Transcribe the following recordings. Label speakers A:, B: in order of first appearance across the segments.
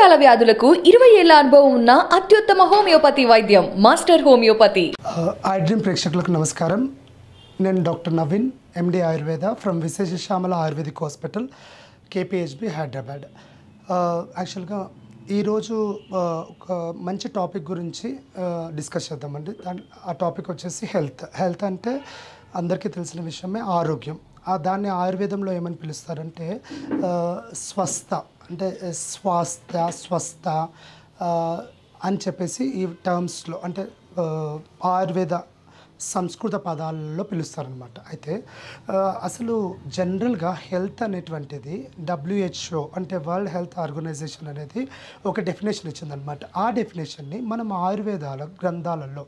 A: రకాల వ్యాధులకు ఇరవై ఏళ్ళ అనుభవం ఉన్న అత్యుత్తమ హోమియోపతి వైద్యం మాస్టర్ హోమియోపతి ఐడ్రీమ్ ప్రేక్షకులకు నమస్కారం నేను doctor Naveen MD Ayurveda from Vishesha Shyamala ayurvedic hospital KPHB Hyderabad యాక్చువల్గా ఈరోజు ఒక మంచి టాపిక్ గురించి డిస్కస్ చేద్దామండి ఆ టాపిక్ వచ్చేసి హెల్త్ హెల్త్ అంటే అందరికీ తెలిసిన విషయమే ఆరోగ్యం దాన్ని ఆయుర్వేదంలో ఏమని పిలుస్తారంటే స్వస్థ అంటే స్వాస్థ స్వస్థ అని చెప్పేసి ఈ టర్మ్స్లో అంటే ఆయుర్వేద సంస్కృత పదాలలో పిలుస్తారనమాట అయితే అసలు జనరల్గా హెల్త్ అనేటువంటిది డబ్ల్యూహెచ్ఓ అంటే వరల్డ్ హెల్త్ ఆర్గనైజేషన్ అనేది ఒక డెఫినేషన్ ఇచ్చిందనమాట ఆ డెఫినేషన్ని మనం ఆయుర్వేదాల గ్రంథాలలో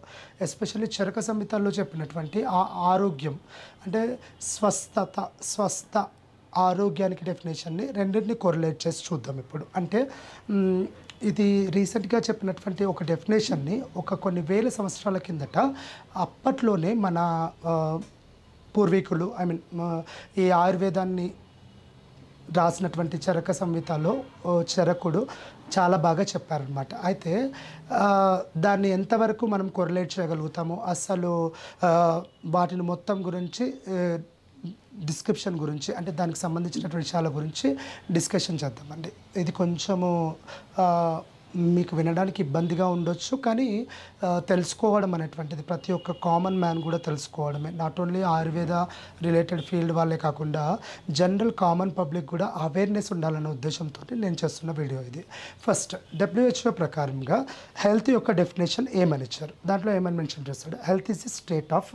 A: ఎస్పెషల్లీ చరక సంహితాల్లో చెప్పినటువంటి ఆ ఆరోగ్యం అంటే స్వస్థత స్వస్థ ఆరోగ్యానికి డెఫినేషన్ని రెండింటిని కొరలేట్ చేసి చూద్దాం ఇప్పుడు అంటే ఇది రీసెంట్గా చెప్పినటువంటి ఒక డెఫినేషన్ని ఒక కొన్ని వేల సంవత్సరాల కిందట అప్పట్లోనే మన పూర్వీకులు ఐ మీన్ ఈ ఆయుర్వేదాన్ని రాసినటువంటి చరక సంహితలో చరకుడు చాలా బాగా చెప్పారనమాట అయితే దాన్ని ఎంతవరకు మనం కొరలేట్ చేయగలుగుతాము అస్సలు వాటిని మొత్తం గురించి డిస్క్రిప్షన్ గురించి అంటే దానికి సంబంధించినటువంటి విషయాల గురించి డిస్కషన్ చేద్దామండి ఇది కొంచెము మీకు వినడానికి ఇబ్బందిగా ఉండొచ్చు కానీ తెలుసుకోవడం అనేటువంటిది ప్రతి ఒక్క కామన్ మ్యాన్ కూడా తెలుసుకోవడమే not only Ayurveda related field వాళ్ళే కాకుండా జనరల్ కామన్ పబ్లిక్ కూడా అవేర్నెస్ ఉండాలనే ఉద్దేశంతో నేను చేస్తున్న వీడియో ఇది ఫస్ట్ డబ్ల్యూహెచ్ఓ ప్రకారంగా హెల్త్ యొక్క డెఫినేషన్ ఏమని ఇచ్చారు దాంట్లో ఏమని మెన్షన్ చేస్తాడు health is the state of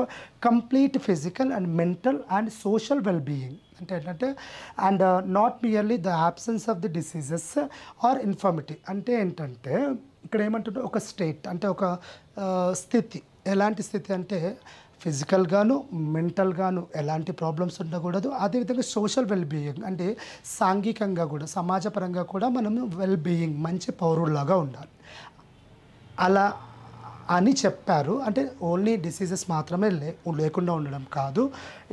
A: complete physical and mental and social wellbeing అంటే ఏంటంటే and not merely the absence of the diseases or infirmity అంటే ఏంటంటే ఇక్కడ ఏమంటుంటే ఒక స్టేట్ అంటే ఒక uh, స్థితి ఎలాంటి స్థితి అంటే ఫిజికల్గాను మెంటల్గాను ఎలాంటి ప్రాబ్లమ్స్ ఉండకూడదు అదేవిధంగా సోషల్ వెల్బీయింగ్ అంటే సాంఘికంగా కూడా సమాజపరంగా కూడా మనం వెల్బీయింగ్ మంచి పౌరుల్లాగా ఉండాలి అలా అని చెప్పారు అంటే ఓన్లీ డిసీజెస్ మాత్రమే లే లేకుండా ఉండడం కాదు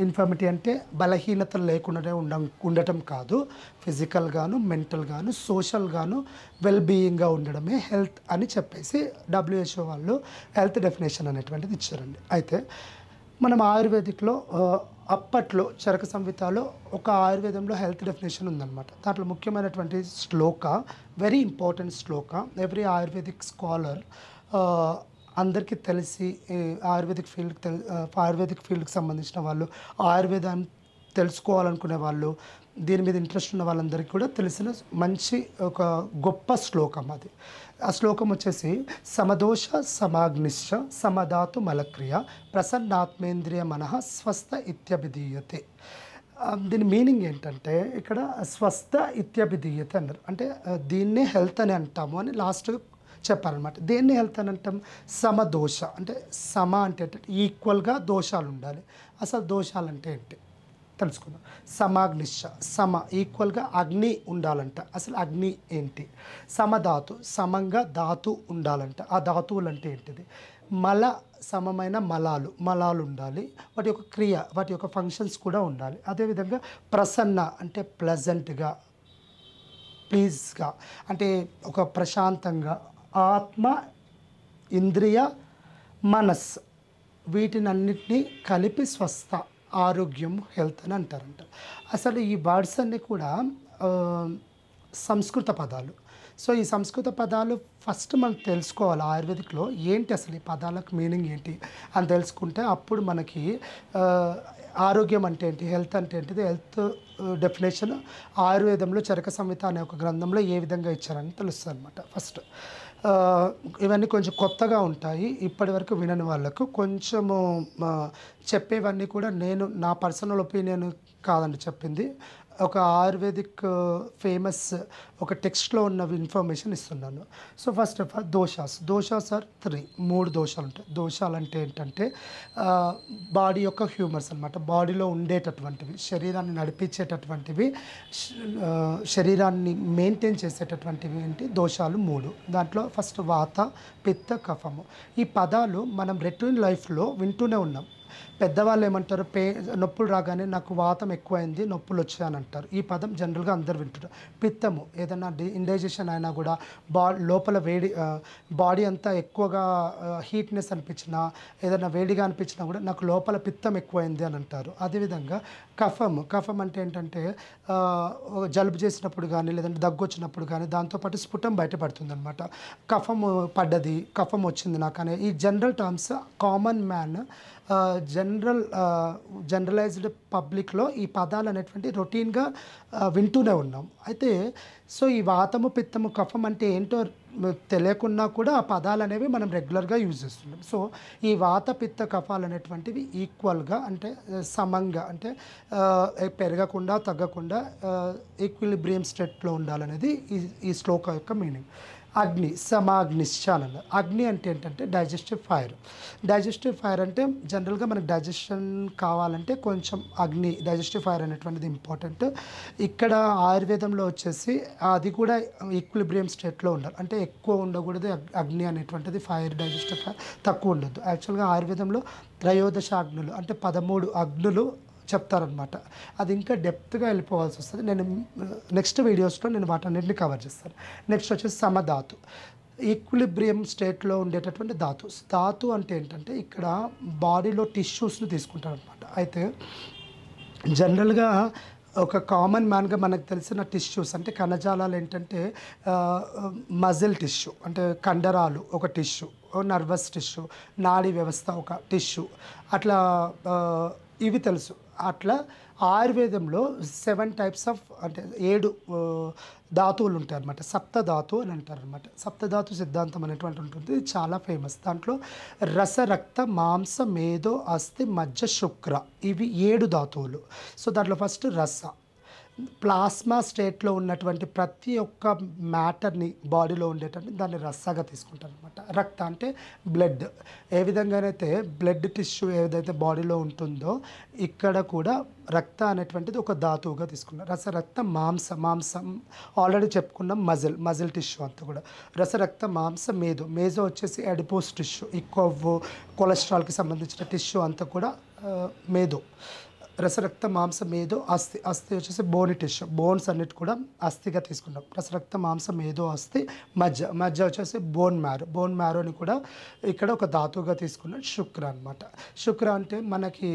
A: ఇన్ఫర్మిటీ అంటే బలహీనతలు లేకుండానే ఉండ ఉండటం కాదు ఫిజికల్గాను మెంటల్గాను సోషల్గాను వెల్ బీయింగ్గా ఉండడమే హెల్త్ అని చెప్పేసి డబ్ల్యూహెచ్ఓ వాళ్ళు హెల్త్ డెఫినేషన్ అనేటువంటిది ఇచ్చారండి అయితే మనం ఆయుర్వేదిక్లో అప్పట్లో చరక సంహితలో ఒక ఆయుర్వేదంలో హెల్త్ డెఫినేషన్ ఉందన్నమాట దాంట్లో ముఖ్యమైనటువంటి shloka very important shloka every ayurvedic scholar అందరికీ తెలిసి ఆయుర్వేదిక్ ఫీల్డ్కి తెలి ఆయుర్వేదిక్ ఫీల్డ్కి సంబంధించిన వాళ్ళు ఆయుర్వేదాన్ని తెలుసుకోవాలనుకునే వాళ్ళు దీని మీద ఇంట్రెస్ట్ ఉన్న వాళ్ళందరికీ కూడా తెలిసిన మంచి ఒక గొప్ప శ్లోకం అది ఆ శ్లోకం వచ్చేసి సమదోష సమాగ్నిశ్చ సమధాతు మలక్రియ ప్రసన్నాత్మేంద్రియ మనః స్వస్థ ఇత్యభిధీయతే దీని మీనింగ్ ఏంటంటే ఇక్కడ స్వస్థ ఇత్యభిధీయత అన్నారు అంటే దీన్నే హెల్త్ అని అంటాము అని లాస్ట్ చెప్పాలన్నమాట దేన్ని హెల్త్ అని అంటాం సమదోష అంటే సమ అంటే ఈక్వల్గా దోషాలు ఉండాలి అసలు దోషాలు అంటే ఏంటి తెలుసుకుందాం సమాగ్నిష్ట సమ ఈక్వల్గా అగ్ని ఉండాలంట అసలు అగ్ని ఏంటి సమధాతు సమంగా ధాతు ఉండాలంట ఆ ధాతువులు అంటే ఏంటిది మల సమమైన మలాలు మలాలు ఉండాలి వాటి యొక్క క్రియ వాటి యొక్క ఫంక్షన్స్ కూడా ఉండాలి అదేవిధంగా ప్రసన్న అంటే ప్లజెంట్గా ప్లీజ్గా అంటే ఒక ప్రశాంతంగా ఆత్మ ఇంద్రియ మనస్ వీటినన్నిటినీ కలిపి స్వస్థ ఆరోగ్యం హెల్త్ అని అంటారంట అసలు ఈ వర్డ్స్ అన్నీ కూడా సంస్కృత పదాలు సో ఈ సంస్కృత పదాలు ఫస్ట్ మనం తెలుసుకోవాలి ఆయుర్వేదిక్లో ఏంటి అసలు ఈ పదాలకు మీనింగ్ ఏంటి అని తెలుసుకుంటే అప్పుడు మనకి ఆరోగ్యం అంటే ఏంటి హెల్త్ అంటే ఏంటిది హెల్త్ డెఫినేషన్ ఆయుర్వేదంలో చరక సంహిత అనే ఒక గ్రంథంలో ఏ విధంగా ఇచ్చారని తెలుస్తుంది అనమాట ఫస్ట్ ఇవన్నీ కొంచెం కొత్తగా ఉంటాయి ఇప్పటి వరకు వినని వాళ్ళకు కొంచెము చెప్పేవన్నీ కూడా నేను నా పర్సనల్ ఒపీనియన్ కాదండి చెప్పింది ఒక ఆయుర్వేదిక్ ఫేమస్ ఒక టెక్స్ట్లో ఉన్న ఇన్ఫర్మేషన్ ఇస్తున్నాను so first of all doshas doshas are three మూడు దోషాలు ఉంటాయి దోషాలు అంటే ఏంటంటే బాడీ యొక్క హ్యూమర్స్ అనమాట బాడీలో ఉండేటటువంటివి శరీరాన్ని నడిపించేటటువంటివి శరీరాన్ని మెయింటైన్ చేసేటటువంటివి ఏంటి దోషాలు మూడు దాంట్లో ఫస్ట్ వాత పిత్త కఫము ఈ పదాలు మనం రెట్రీన్ లైఫ్లో వింటూనే ఉన్నాం పెద్దవాళ్ళు ఏమంటారు పే నొప్పులు రాగానే నాకు వాతం ఎక్కువైంది నొప్పులు వచ్చాయని అంటారు ఈ పదం జనరల్గా అందరు వింటారు పిత్తము ఏదైనా డి ఇండైజెషన్ అయినా కూడా బా లోపల వేడి బాడీ అంతా ఎక్కువగా హీట్నెస్ అనిపించినా ఏదైనా వేడిగా అనిపించినా కూడా నాకు లోపల పిత్తం ఎక్కువైంది అని అంటారు అదేవిధంగా కఫం కఫం అంటే ఏంటంటే జలుబు చేసినప్పుడు కానీ లేదంటే దగ్గు వచ్చినప్పుడు కానీ దాంతోపాటు స్ఫుటం బయటపడుతుందనమాట కఫం పడ్డది కఫం వచ్చింది నాకు అనే ఈ general terms common man general generalized పబ్లిక్లో ఈ పదాలు అనేటువంటి రొటీన్గా వింటూనే ఉన్నాం అయితే సో ఈ వాతము పిత్తము కఫం అంటే ఏంటో తెలియకున్నా కూడా ఆ పదాలు అనేవి మనం రెగ్యులర్గా యూజ్ చేస్తున్నాం సో ఈ వాత పిత్త కఫాలు అనేటువంటివి ఈక్వల్గా అంటే సమంగా అంటే పెరగకుండా తగ్గకుండా ఈక్విలిబ్రియం స్టెట్లో ఉండాలనేది ఈ ఈ శ్లోక యొక్క మీనింగ్ అగ్ని సమాగ్నిశ్చాలలు అగ్ని అంటే ఏంటంటే డైజెస్టివ్ ఫైర్ డైజెస్టివ్ ఫైర్ అంటే జనరల్గా మనకు డైజెషన్ కావాలంటే కొంచెం అగ్ని డైజెస్టివ్ ఫైర్ అనేటువంటిది ఇంపార్టెంట్ ఇక్కడ ఆయుర్వేదంలో వచ్చేసి అది కూడా ఈక్విలిబ్రియం స్టేట్లో ఉండాలి అంటే ఎక్కువ ఉండకూడదు అగ్ని అనేటువంటిది ఫైర్ డైజెస్టివ్ ఫైర్ తక్కువ ఉండదు యాక్చువల్గా ఆయుర్వేదంలో త్రయోదశ అగ్నులు అంటే పదమూడు అగ్నులు చెప్తారనమాట అది ఇంకా డెప్త్గా వెళ్ళిపోవాల్సి వస్తుంది నేను నెక్స్ట్ వీడియోస్లో నేను వాటన్నింటినీ కవర్ చేస్తాను నెక్స్ట్ వచ్చేసి సమధాతు ఈక్విలిబ్రియం స్టేట్లో ఉండేటటువంటి ధాతు ధాతు అంటే ఏంటంటే ఇక్కడ బాడీలో టిష్యూస్ని తీసుకుంటారనమాట అయితే జనరల్గా ఒక కామన్ మ్యాన్గా మనకు తెలిసిన టిష్యూస్ అంటే కణజాలాలు ఏంటంటే మజిల్ టిష్యూ అంటే కండరాలు ఒక టిష్యూ నర్వస్ టిష్యూ నాడీ వ్యవస్థ ఒక టిష్యూ అట్లా ఇవి తెలుసు అట్లా ఆయుర్వేదంలో సెవెన్ టైప్స్ ఆఫ్ అంటే ఏడు ధాతువులు ఉంటాయి అనమాట సప్తధాతు అని అంటారు అనమాట సప్తధాతు సిద్ధాంతం అనేటువంటి ఉంటుంది చాలా ఫేమస్ దాంట్లో రస రక్త మాంస మేధో అస్థి మజ్జ శుక్ర ఇవి ఏడు ధాతువులు సో దాంట్లో ఫస్ట్ రస ప్లాస్మా స్టేట్లో ఉన్నటువంటి ప్రతి ఒక్క మ్యాటర్ని బాడీలో ఉండేటట్టు దాన్ని రస్సాగా తీసుకుంటారు అనమాట రక్త అంటే బ్లడ్ ఏ విధంగానైతే బ్లడ్ టిష్యూ ఏదైతే బాడీలో ఉంటుందో ఇక్కడ కూడా రక్త అనేటువంటిది ఒక ధాతువుగా తీసుకున్నారు రసరక్త మాంస మాంసం ఆల్రెడీ చెప్పుకున్నాం మజిల్ మజిల్ టిష్యూ అంతా కూడా రసరక్త మాంస మేధో మేజో వచ్చేసి అడిపోస్ టిష్యూ ఎక్కువ కొలెస్ట్రాల్కి సంబంధించిన టిష్యూ అంతా కూడా మేధో రసరక్త మాంసం ఏదో అస్థి అస్థి వచ్చేసి బోని టిష్యూ బోన్స్ అన్నిటి కూడా అస్థిగా తీసుకున్నాం రసరక్త మాంసం ఏదో అస్థి మజ్జ మజ్జ వచ్చేసి బోన్ మ్యారో బోన్ మ్యారోని కూడా ఇక్కడ ఒక ధాతువుగా తీసుకున్నాం శుక్ర అనమాట శుక్ర అంటే మనకి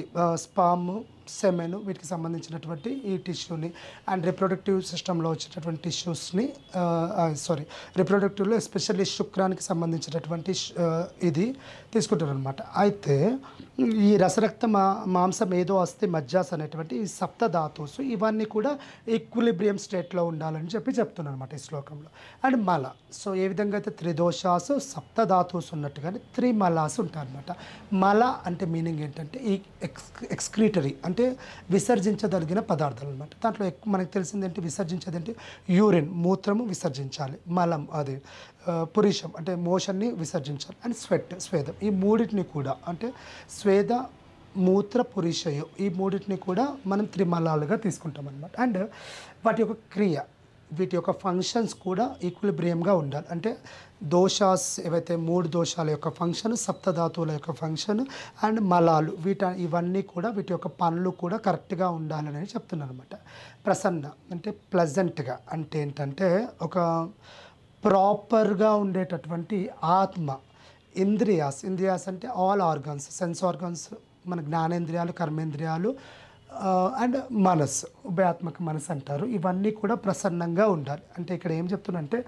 A: స్పాము సెమెన్ వీటికి సంబంధించినటువంటి ఈ టిష్యూని అండ్ రిప్రొడక్టివ్ సిస్టంలో వచ్చేటటువంటి టిష్యూస్ని సారీ రిప్రొడక్టివ్లో ఎస్పెషల్లీ శుక్రానికి సంబంధించినటువంటి ఇది తీసుకుంటారనమాట అయితే ఈ రసరక్త మా మాంసం ఏదో అస్థి మజ్జాస్ అనేటువంటి ఈ సప్త ధాతుస్ ఇవన్నీ కూడా ఈక్విలిబ్రియం స్టేట్లో ఉండాలని చెప్పి చెప్తున్నాను అనమాట ఈ శ్లోకంలో అండ్ మల సో ఏ విధంగా అయితే త్రిదోషాస్ సప్త ధాతుస్ ఉన్నట్టుగానే త్రిమలాస్ ఉంటారనమాట మల అంటే మీనింగ్ ఏంటంటే ఈ ఎక్స్ ఎక్స్క్రీటరీ అంటే ఏంటంటే విసర్జించదలిగిన పదార్థాలు అనమాట దాంట్లో ఎక్కువ మనకు తెలిసింది ఏంటి విసర్జించేది ఏంటి యూరిన్ మూత్రము విసర్జించాలి మలం అది పురుషం అంటే మోషన్ని విసర్జించాలి అండ్ స్వెట్ స్వేదం ఈ మూడింటిని కూడా అంటే స్వేద మూత్ర పురుషయం ఈ మూడింటిని కూడా మనం త్రిమలాలుగా తీసుకుంటాం అనమాట అండ్ వాటి యొక్క క్రియ వీటి యొక్క ఫంక్షన్స్ కూడా ఈక్విలిబ్రియంగా ఉండాలి అంటే దోషాస్ ఏవైతే మూడు దోషాల యొక్క ఫంక్షన్ సప్తధాతువుల యొక్క ఫంక్షన్ అండ్ మలాలు వీట ఇవన్నీ కూడా వీటి యొక్క పనులు కూడా కరెక్ట్గా ఉండాలని చెప్తున్నాను అనమాట ప్రసన్న అంటే ప్లజెంట్గా అంటే ఏంటంటే ఒక ప్రాపర్గా ఉండేటటువంటి ఆత్మ ఇంద్రియాస్ ఇంద్రియాస్ అంటే ఆల్ ఆర్గన్స్ సెన్స్ ఆర్గన్స్ మన జ్ఞానేంద్రియాలు కర్మేంద్రియాలు అండ్ మనస్సు ఉభయాత్మక మనసు అంటారు ఇవన్నీ కూడా ప్రసన్నంగా ఉండాలి అంటే ఇక్కడ ఏం చెప్తున్నంటే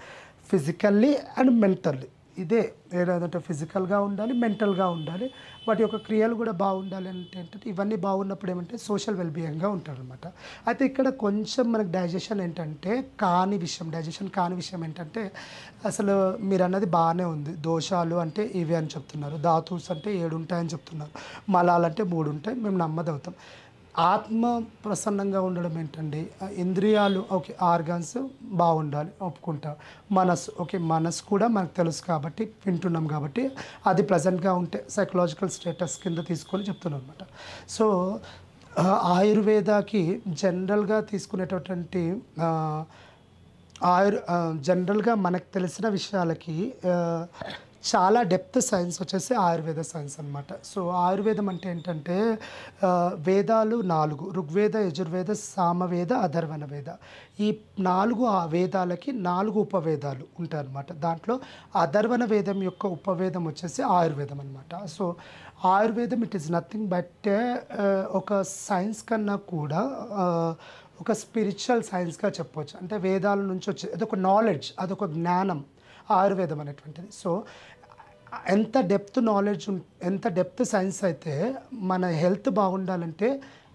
A: ఫిజికల్లీ అండ్ మెంటల్లీ ఇదే ఏదంటే ఫిజికల్గా ఉండాలి మెంటల్గా ఉండాలి వాటి యొక్క క్రియలు కూడా బాగుండాలి అంటే ఏంటంటే ఇవన్నీ బాగున్నప్పుడు ఏమంటే సోషల్ వెల్బీయింగ్గా ఉంటారనమాట అయితే ఇక్కడ కొంచెం మనకు డైజెషన్ ఏంటంటే కాని విషయం డైజెషన్ కాని విషయం ఏంటంటే అసలు మీరు అన్నది బాగానే ఉంది దోషాలు అంటే ఇవి అని చెప్తున్నారు ధాతుస్ అంటే ఏడు ఉంటాయని చెప్తున్నారు మలాలు అంటే మూడు ఉంటాయి మేము నమ్మదవుతాం ఆత్మ ప్రసన్నంగా ఉండడం ఏంటండి ఇంద్రియాలు ఓకే ఆర్గాన్స్ బాగుండాలి ఒప్పుకుంటా మనసు ఓకే మనసు కూడా మనకు తెలుసు కాబట్టి వింటున్నాం కాబట్టి అది ప్రజెంట్గా ఉంటే సైకలాజికల్ స్టేటస్ కింద తీసుకొని చెప్తున్నాం అనమాట సో ఆయుర్వేదకి జనరల్గా తీసుకునేటటువంటి ఆయుర్ జనరల్గా మనకు తెలిసిన విషయాలకి చాలా డెప్త్ సైన్స్ వచ్చేసి ఆయుర్వేద సైన్స్ అనమాట సో ఆయుర్వేదం అంటే ఏంటంటే వేదాలు నాలుగు ఋగ్వేద యజుర్వేద సామవేద అధర్వణ వేద ఈ నాలుగు వేదాలకి నాలుగు ఉపవేదాలు ఉంటాయి అన్నమాట దాంట్లో అధర్వణ వేదం యొక్క ఉపవేదం వచ్చేసి ఆయుర్వేదం అనమాట సో ఆయుర్వేదం ఇట్ ఈస్ నథింగ్ బట్ ఒక సైన్స్ కన్నా కూడా ఒక స్పిరిచువల్ సైన్స్గా చెప్పవచ్చు అంటే వేదాల నుంచి వచ్చే అదొక నాలెడ్జ్ అదొక జ్ఞానం ఆయుర్వేదం అనేటువంటిది సో ఎంత డెప్త్ నాలెడ్జ్ ఎంత డెప్త్ సైన్స్ అయితే మన హెల్త్ బాగుండాలంటే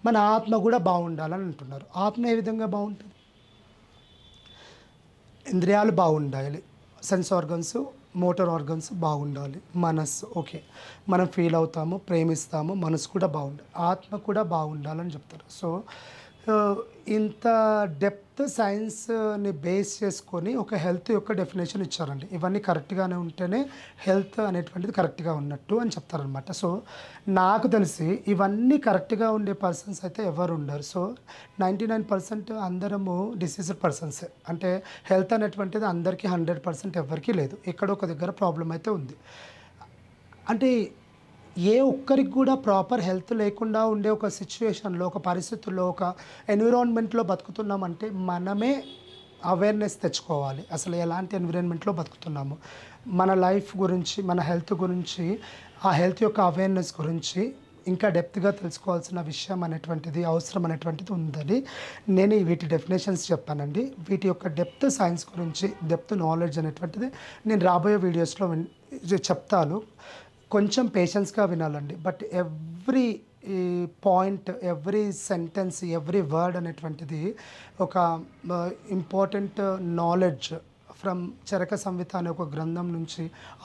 A: మన ఆత్మ కూడా బాగుండాలని అంటున్నారు ఆత్మ ఏ విధంగా బాగుంటుంది ఇంద్రియాలు బాగుండాలి సెన్స్ ఆర్గన్స్ మోటార్ ఆర్గన్స్ బాగుండాలి మనస్సు ఓకే మనం ఫీల్ అవుతాము ప్రేమిస్తాము మనసు కూడా బాగుండాలి ఆత్మ కూడా బాగుండాలని చెప్తారు సో ఇంత డెప్త్ సైన్స్ని బేస్ చేసుకొని ఒక హెల్త్ యొక్క డెఫినేషన్ ఇచ్చారండి ఇవన్నీ కరెక్ట్గానే ఉంటేనే హెల్త్ అనేటువంటిది కరెక్ట్గా ఉన్నట్టు అని చెప్తారనమాట సో నాకు తెలిసి ఇవన్నీ కరెక్ట్గా ఉండే పర్సన్స్ అయితే ఎవరు ఉండరు సో నైంటీ నైన్ పర్సెంట్ అందరము డిసీజ్డ్ పర్సన్స్ అంటే హెల్త్ అనేటువంటిది అందరికీ హండ్రెడ్ పర్సెంట్ ఎవరికీ లేదు ఎక్కడో ఒక దగ్గర ప్రాబ్లం అయితే ఉంది అంటే ఏ ఒక్కరికి కూడా ప్రాపర్ హెల్త్ లేకుండా ఉండే ఒక సిచ్యువేషన్లో ఒక పరిస్థితుల్లో ఒక ఎన్విరాన్మెంట్లో బతుకుతున్నామంటే మనమే అవేర్నెస్ తెచ్చుకోవాలి అసలు ఎలాంటి ఎన్విరాన్మెంట్లో బతుకుతున్నాము మన లైఫ్ గురించి మన హెల్త్ గురించి ఆ హెల్త్ యొక్క అవేర్నెస్ గురించి ఇంకా డెప్త్గా తెలుసుకోవాల్సిన విషయం అనేటువంటిది అవసరం అనేటువంటిది ఉందని నేను వీటి డెఫినేషన్స్ చెప్పానండి వీటి యొక్క డెప్త్ సైన్స్ గురించి డెప్త్ నాలెడ్జ్ అనేటువంటిది నేను రాబోయే వీడియోస్లో చెప్తాను కొంచెం పేషెన్స్గా వినాలండి but every point every sentence every word అనేటువంటిది ఒక important knowledge from Charaka Samhita అనే ఒక గ్రంథం నుంచి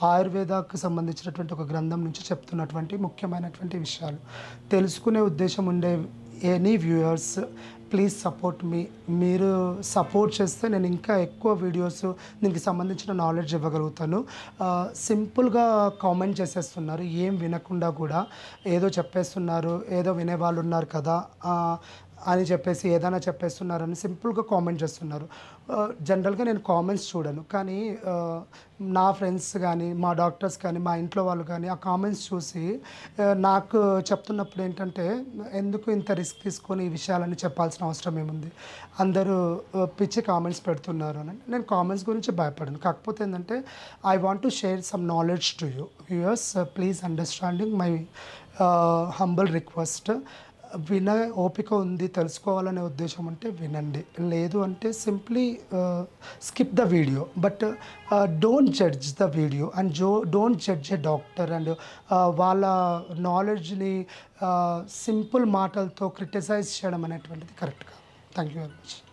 A: ఆయుర్వేదాకు సంబంధించినటువంటి ఒక గ్రంథం నుంచి చెప్తున్నటువంటి ముఖ్యమైనటువంటి విషయాలు తెలుసుకునే ఉద్దేశం ఉండే ఎనీ వ్యూయర్స్ ప్లీజ్ సపోర్ట్ మీ మీరు సపోర్ట్ చేస్తే నేను ఇంకా ఎక్కువ వీడియోస్ దీనికి సంబంధించిన నాలెడ్జ్ ఇవ్వగలుగుతాను సింపుల్గా కామెంట్ చేసేస్తున్నారు ఏం వినకుండా కూడా ఏదో చెప్పేస్తున్నారు ఏదో వినేవాళ్ళు ఉన్నారు కదా అని చెప్పేసి ఏదైనా చెప్పేస్తున్నారని సింపుల్గా కామెంట్ చేస్తున్నారు జనరల్గా నేను కామెంట్స్ చూడను కానీ నా ఫ్రెండ్స్ కానీ మా డాక్టర్స్ కానీ మా ఇంట్లో వాళ్ళు కానీ ఆ కామెంట్స్ చూసి నాకు చెప్తున్నప్పుడు ఏంటంటే ఎందుకు ఇంత రిస్క్ తీసుకొని ఈ విషయాలని చెప్పాల్సిన అవసరం ఏముంది అందరూ పిచ్చి కామెంట్స్ పెడుతున్నారు అని నేను కామెంట్స్ గురించి భయపడను కాకపోతే ఏంటంటే I want to share some knowledge to you us please understanding my humble request విన ఓపిక ఉంది తెలుసుకోవాలనే ఉద్దేశం ఉంటే వినండి లేదు అంటే simply skip the video but don't judge the video and జో don't judge a doctor and వాళ్ళ నాలెడ్జ్ని సింపుల్ uh, మాటలతో క్రిటిసైజ్ చేయడం అనేటువంటిది కరెక్ట్గా థ్యాంక్ యూ వెరీ మచ్